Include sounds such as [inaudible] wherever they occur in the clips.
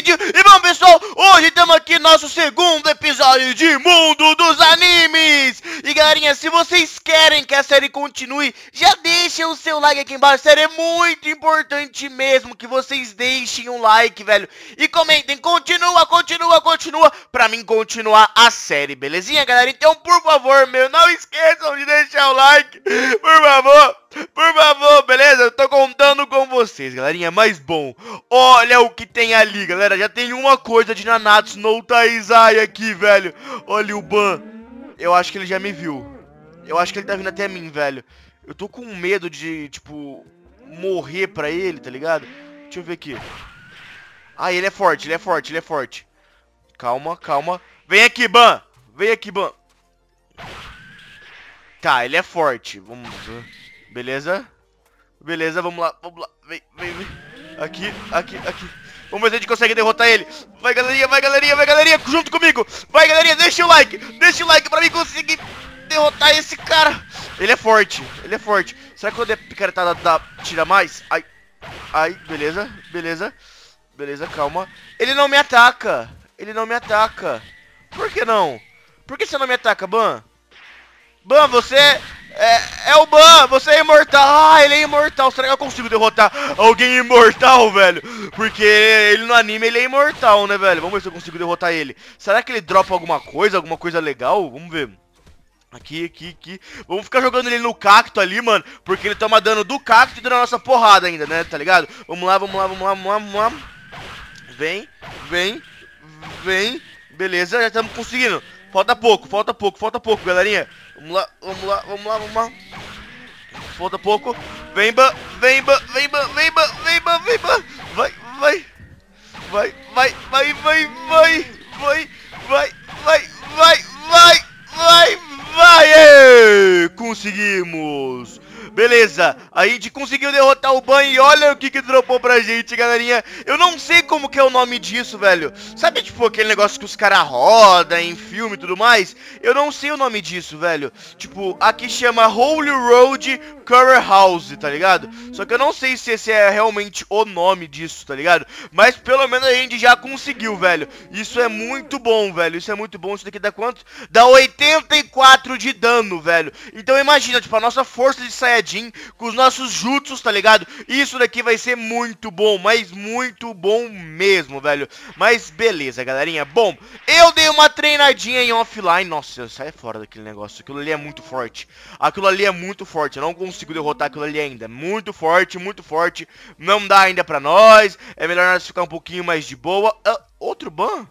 vídeo. E bom, pessoal, hoje temos aqui nosso segundo episódio de Mundo dos Animes. E galerinha, se vocês que a série continue, já deixa o seu like aqui embaixo. Sério, é muito importante mesmo que vocês deixem um like, velho. E comentem, continua, continua, continua, pra mim continuar a série, belezinha, galera? Então, por favor, meu, não esqueçam de deixar o like, por favor. Por favor, beleza? Eu tô contando com vocês, galerinha. Mas bom, olha o que tem ali, galera. Já tem uma coisa de Nanatsu no Taizai aqui, velho. Olha o Ban. Eu acho que ele já me viu. Eu acho que ele tá vindo até mim, velho. Eu tô com medo de, tipo, morrer pra ele, tá ligado? Deixa eu ver aqui. Ah, ele é forte, ele é forte, ele é forte. Calma, calma. Vem aqui, Ban! Vem aqui, Ban! Tá, ele é forte. Vamos... Beleza? Beleza, vamos lá, vamos lá. Vem, vem, vem. Aqui, aqui, aqui. Vamos ver se a gente consegue derrotar ele. Vai, galerinha, vai, galerinha, vai, galerinha, junto comigo. Vai, galerinha, deixa o like. Deixa o like pra mim conseguir derrotar esse cara. Ele é forte, ele é forte. Será que quando é picaretada dá, tira mais? Ai, ai, beleza, beleza. Beleza, calma. Ele não me ataca. Ele não me ataca. Por que não? Por que você não me ataca, Ban? Ban, você... É, é o Ban, você é imortal. Ah, ele é imortal. Será que eu consigo derrotar alguém imortal, velho? Porque ele no anime, ele é imortal, né, velho? Vamos ver se eu consigo derrotar ele. Será que ele dropa alguma coisa, alguma coisa legal? Vamos ver. Aqui, aqui, aqui. Vamos ficar jogando ele no cacto ali, mano. Porque ele toma dano do cacto e dando a nossa porrada ainda, né? Tá ligado? Vamos lá, vamos lá, vamos lá, vamos lá. Vem, vem, vem. Beleza, já estamos conseguindo. Falta pouco, falta pouco, falta pouco, galerinha. Vamos lá, vamos lá, vamos lá, vamos lá. Falta pouco. Vem, ba, vem, ba, vem, ba, vem, ba, vem, ba, vem, ba. Vai, vai. Vai, vai, vai, vai, vai. Vai, vai, vai, vai, vai, vai. Vai! É! Conseguimos! Beleza. A gente conseguiu derrotar o Ban e olha o que que dropou pra gente, galerinha. Eu não sei como que é o nome disso, velho. Sabe, tipo, aquele negócio que os caras rodam em filme e tudo mais? Eu não sei o nome disso, velho. Tipo, aqui chama Holy Road Current House, tá ligado? Só que eu não sei se esse é realmente o nome disso, tá ligado? Mas pelo menos a gente já conseguiu, velho. Isso é muito bom, velho. Isso é muito bom. Isso daqui dá quanto? Dá 84 de dano, velho. Então imagina, tipo, a nossa força de saia com os nossos jutsus, tá ligado? Isso daqui vai ser muito bom, mas muito bom mesmo, velho. Mas beleza, galerinha. Bom, eu dei uma treinadinha em offline. Nossa, sai fora daquele negócio. Aquilo ali é muito forte. Aquilo ali é muito forte. Eu não consigo derrotar aquilo ali ainda. Muito forte, muito forte. Não dá ainda pra nós. É melhor nós ficar um pouquinho mais de boa. Uh, outro ban?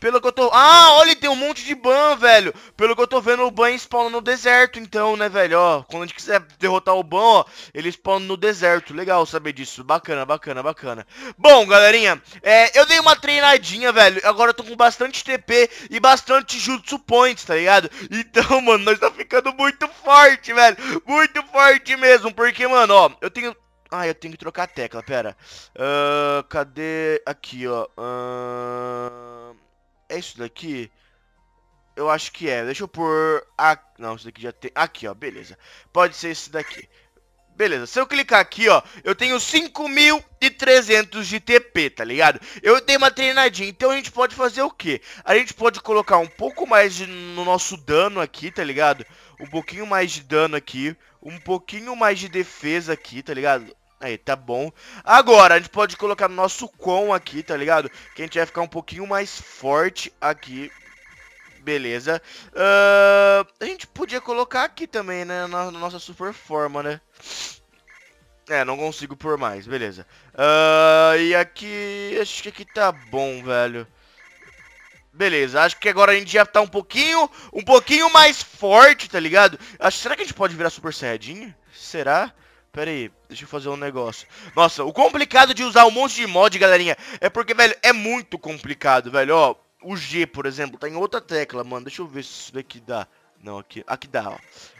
Pelo que eu tô... Ah, olha, tem um monte de ban, velho. Pelo que eu tô vendo, o ban spawna no deserto, então, né, velho? Ó, quando a gente quiser derrotar o ban, ó, ele spawna no deserto. Legal saber disso. Bacana, bacana, bacana. Bom, galerinha, é, eu dei uma treinadinha, velho. Agora eu tô com bastante TP e bastante Jutsu Points, tá ligado? Então, [laughs] mano, nós tá ficando muito forte, velho. Muito forte mesmo, porque, mano, ó, eu tenho... Ah, eu tenho que trocar a tecla, pera. Uh, cadê? Aqui, ó. Uh isso daqui? Eu acho que é. Deixa eu pôr... Ah, não, isso daqui já tem... Aqui, ó, beleza. Pode ser esse daqui. Beleza, se eu clicar aqui, ó, eu tenho 5.300 de TP, tá ligado? Eu dei uma treinadinha, então a gente pode fazer o quê? A gente pode colocar um pouco mais de, no nosso dano aqui, tá ligado? Um pouquinho mais de dano aqui, um pouquinho mais de defesa aqui, tá ligado? Aí, tá bom. Agora, a gente pode colocar nosso com aqui, tá ligado? Que a gente vai ficar um pouquinho mais forte aqui. Beleza. Uh, a gente podia colocar aqui também, né? Na, na nossa super forma, né? É, não consigo por mais, beleza. Uh, e aqui, acho que aqui tá bom, velho. Beleza, acho que agora a gente já tá um pouquinho, um pouquinho mais forte, tá ligado? Acho, será que a gente pode virar Super Saiyajin? Será? Será? Pera aí, deixa eu fazer um negócio. Nossa, o complicado de usar um monte de mod, galerinha, é porque, velho, é muito complicado, velho. Ó, o G, por exemplo, tá em outra tecla, mano. Deixa eu ver se isso daqui dá. Não, aqui, aqui dá, ó.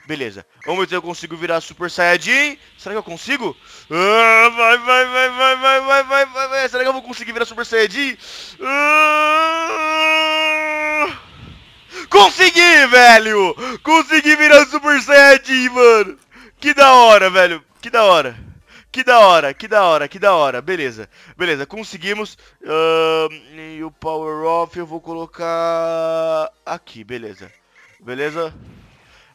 Beleza. Vamos ver se eu consigo virar Super Saiyajin. Será que eu consigo? Ah, vai, vai, vai, vai, vai, vai, vai, vai, vai. Será que eu vou conseguir virar Super Saiyajin? Ah... Consegui, velho! Consegui virar Super Saiyajin, mano! Que da hora, velho! Que da hora. Que da hora, que da hora, que da hora. Beleza, beleza, conseguimos. Uh, e o power off eu vou colocar aqui, beleza. Beleza?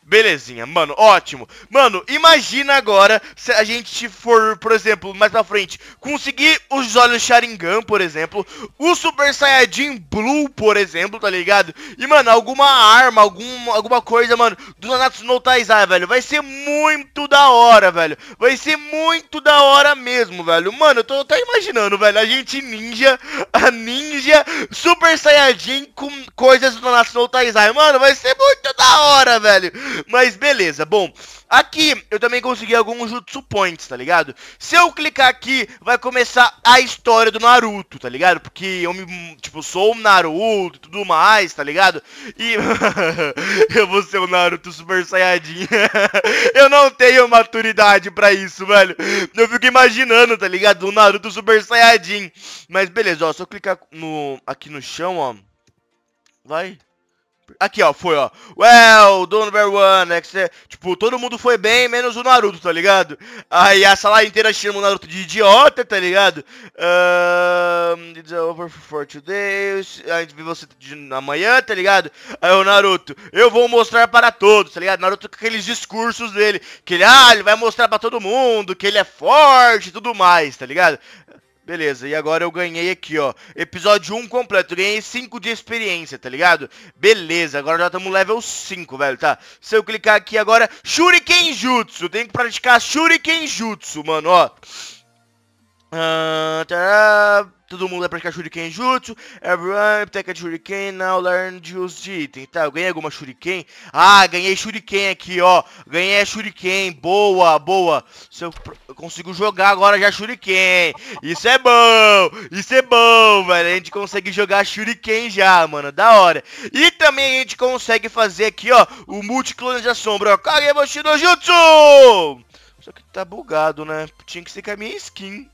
Belezinha, mano, ótimo. Mano, imagina agora se a gente for, por exemplo, mais pra frente, conseguir os olhos Sharingan, por exemplo, o Super Saiyajin Blue, por exemplo, tá ligado? E, mano, alguma arma, algum, alguma coisa, mano, do Nanatsu no Taizai, velho, vai ser muito da hora, velho. Vai ser muito da hora mesmo, velho. Mano, eu tô até imaginando, velho, a gente ninja, a ninja, Super Saiyajin com coisas do Nanatsu no Taizai. Mano, vai ser muito da hora, velho. Mas beleza, bom. Aqui eu também consegui alguns Jutsu Points, tá ligado? Se eu clicar aqui, vai começar a história do Naruto, tá ligado? Porque eu me, tipo, sou o Naruto e tudo mais, tá ligado? E [laughs] eu vou ser o Naruto Super Saiyajin. [laughs] eu não tenho maturidade pra isso, velho. Eu fico imaginando, tá ligado? O Naruto Super Saiyajin. Mas beleza, ó, se eu clicar no, aqui no chão, ó. Vai. Aqui, ó, foi, ó. Well, don't number one, né? Tipo, todo mundo foi bem, menos o Naruto, tá ligado? Aí a sala inteira chama o Naruto de idiota, tá ligado? Um, it's over for today. A gente vê você amanhã, tá ligado? Aí o Naruto, eu vou mostrar para todos, tá ligado? Naruto com aqueles discursos dele, que ele, ah, ele vai mostrar para todo mundo, que ele é forte e tudo mais, tá ligado? Beleza, e agora eu ganhei aqui, ó. Episódio 1 completo. Eu ganhei 5 de experiência, tá ligado? Beleza, agora já estamos level 5, velho, tá? Se eu clicar aqui agora, Shuriken Jutsu. Tem que praticar Shuriken Jutsu, mano, ó. Uh, tá todo mundo vai praticar Shuriken Jutsu. Everyone protect Shuriken, now learn use de item. Tá, eu ganhei alguma Shuriken? Ah, ganhei Shuriken aqui, ó. Ganhei a Shuriken, boa, boa. Se eu, eu consigo jogar agora já Shuriken. Isso é bom, isso é bom, velho. A gente consegue jogar Shuriken já, mano, da hora. E também a gente consegue fazer aqui, ó, o multiclone de assombro, ó. Kage Bushido Jutsu! Só que tá bugado, né? Tinha que ser com a minha skin.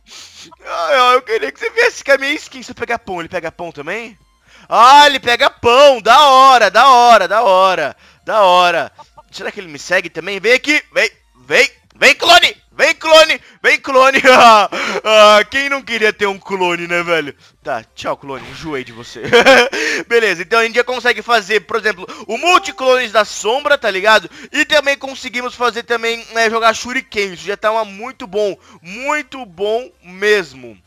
Ah, eu queria que você viesse com a minha skin. Se eu pegar pão, ele pega pão também? Ah, ele pega pão! Da hora, da hora, da hora, da hora. Será que ele me segue também? Vem aqui! Vem, vem, vem, clone! Vem clone! Vem clone! [laughs] Ah, ah, quem não queria ter um clone, né, velho? Tá, tchau clone, enjoei de você. [laughs] Beleza, então a gente já consegue fazer, por exemplo, o multiclones da sombra, tá ligado? E também conseguimos fazer também, né, jogar shuriken. Isso já tá uma, muito bom, muito bom mesmo.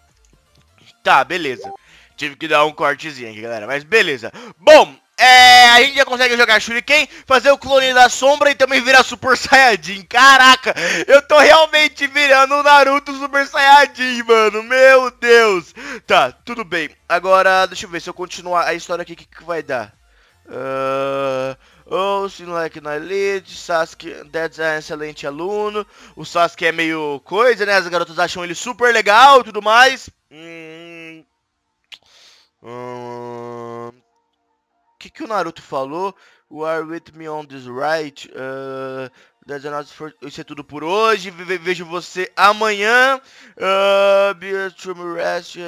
Tá, beleza. Tive que dar um cortezinho aqui, galera, mas beleza. Bom, é, a gente já consegue jogar Shuriken, fazer o clone da sombra e também virar Super Saiyajin. Caraca, eu tô realmente virando o Naruto Super Saiyajin, mano. Meu Deus. Tá, tudo bem. Agora, deixa eu ver se eu continuar a história aqui, o que, que vai dar? Uh... Oh, sim, like na elite, Sasuke, Dead's é um excelente aluno. O Sasuke é meio coisa, né? As garotas acham ele super legal e tudo mais. Hum... Hum que, que o Naruto falou? o are with me on this right? Uh, ah, for... Isso é tudo por hoje. Ve vejo você amanhã. Uh, be a rest. Uh,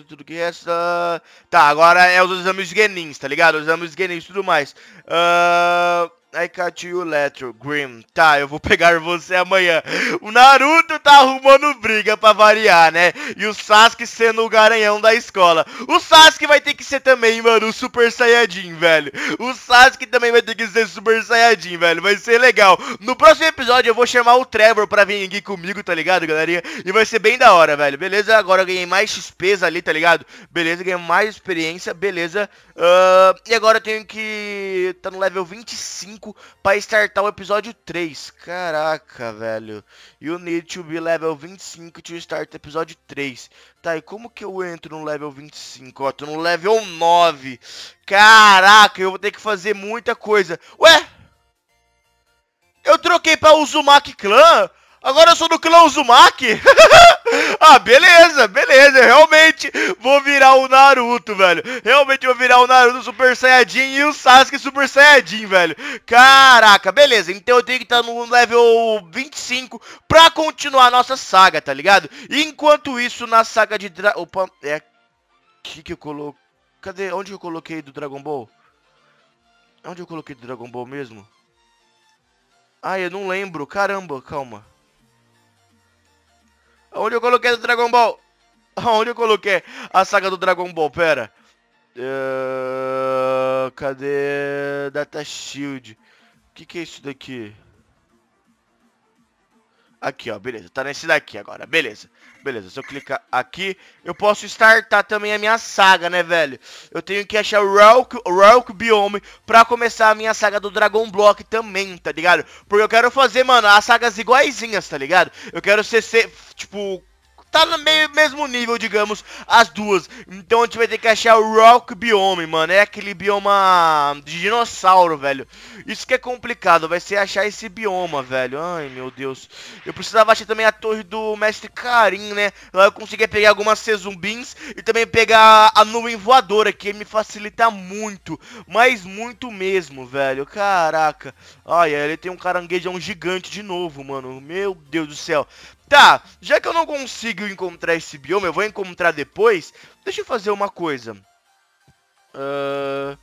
ah, tudo que resta. Tá, agora é os exames de Genins, tá ligado? Os exames de Genins e tudo mais. Uh... I got you letter, Grim. Tá, eu vou pegar você amanhã. O Naruto tá arrumando briga pra variar, né? E o Sasuke sendo o garanhão da escola. O Sasuke vai ter que ser também, mano, o Super Saiyajin, velho. O Sasuke também vai ter que ser Super Saiyajin, velho. Vai ser legal. No próximo episódio eu vou chamar o Trevor pra vir aqui comigo, tá ligado, galerinha? E vai ser bem da hora, velho. Beleza? Agora eu ganhei mais XP ali, tá ligado? Beleza, ganhei mais experiência, beleza. Uh, e agora eu tenho que... Tá no level 25. 5 para startar o episódio 3. Caraca, velho. You need to be level 25 to start episódio 3. Tá, e como que eu entro no level 25? Ó, tô no level 9. Caraca, eu vou ter que fazer muita coisa. Ué? Eu troquei pra Uzumaki Clan? Agora eu sou do clã Uzumaki? [laughs] ah, beleza, beleza. Eu realmente vou virar o Naruto, velho. Realmente vou virar o Naruto Super Saiyajin e o Sasuke Super Saiyajin, velho. Caraca, beleza. Então eu tenho que estar tá no level 25 pra continuar a nossa saga, tá ligado? enquanto isso, na saga de... Dra Opa, é O que eu coloquei... Cadê? Onde eu coloquei do Dragon Ball? Onde eu coloquei do Dragon Ball mesmo? Ah, eu não lembro. Caramba, calma. Onde eu coloquei do Dragon Ball? Onde eu coloquei a saga do Dragon Ball? Pera. Uh, cadê Data Shield? O que, que é isso daqui? Aqui, ó, beleza. Tá nesse daqui agora, beleza. Beleza, se eu clicar aqui, eu posso startar também a minha saga, né, velho? Eu tenho que achar o Rock, Rock Biome pra começar a minha saga do Dragon Block também, tá ligado? Porque eu quero fazer, mano, as sagas iguaizinhas, tá ligado? Eu quero ser, ser tipo, tá no meio, mesmo nível, digamos, as duas. Então a gente vai ter que achar o Rock Biome, mano. É aquele bioma de dinossauro, velho. Isso que é complicado, vai ser achar esse bioma, velho. Ai, meu Deus. Eu precisava achar também a torre do Mestre Karim, né? Lá eu conseguia pegar algumas cezumbins e também pegar a nuvem voadora, que me facilita muito. Mas muito mesmo, velho. Caraca. Ai, ele tem um caranguejão gigante de novo, mano. Meu Deus do céu. Tá, já que eu não consigo encontrar esse bioma, eu vou encontrar depois. Deixa eu fazer uma coisa. Uh,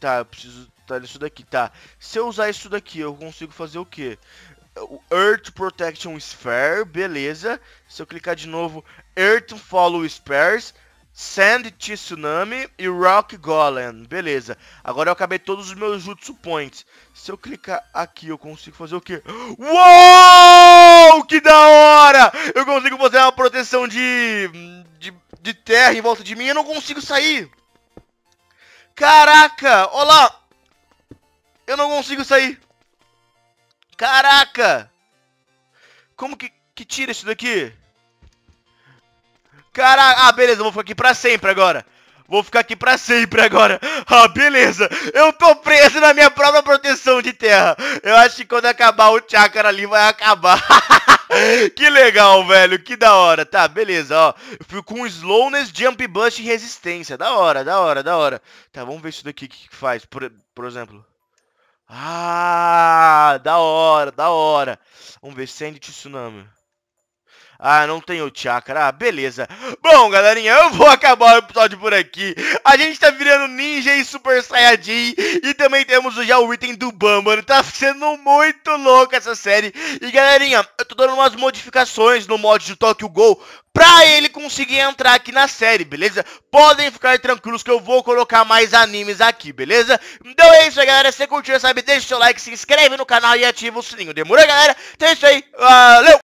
tá, eu preciso tá isso daqui, tá. Se eu usar isso daqui, eu consigo fazer o quê? Earth Protection Sphere, beleza. Se eu clicar de novo, Earth Follow Spares, Sand Tsunami e Rock Golem. Beleza. Agora eu acabei todos os meus Jutsu Points. Se eu clicar aqui, eu consigo fazer o quê? Uou! Que da hora! Eu consigo fazer uma proteção de, de, de terra em volta de mim e eu não consigo sair. Caraca! Olha lá! Eu não consigo sair. Caraca! Como que, que tira isso daqui? Cara, ah, beleza, vou ficar aqui pra sempre agora. Vou ficar aqui pra sempre agora. [laughs] Ah, beleza. Eu tô preso na minha própria proteção de terra. Eu acho que quando acabar o chakra ali, vai acabar. [laughs] que legal, velho. Que da hora. Tá, beleza, ó. Eu fico com slowness, jump bust e resistência. Da hora, da hora, da hora. Tá, vamos ver isso daqui. O que, que faz, por, por exemplo. Ah, da hora, da hora. Vamos ver, send tsunami. Ah, não tem o chakra. Ah, beleza. Bom, galerinha, eu vou acabar o episódio por aqui. A gente tá virando ninja e super saiyajin. E também temos já o item do Ban, mano. Tá sendo muito louca essa série. E, galerinha, eu tô dando umas modificações no mod do Tokyo Gol pra ele conseguir entrar aqui na série, beleza? Podem ficar tranquilos que eu vou colocar mais animes aqui, beleza? Então é isso aí, galera. Se você curtiu, sabe, deixa o seu like, se inscreve no canal e ativa o sininho. Demorou, galera? Então é isso aí. Valeu!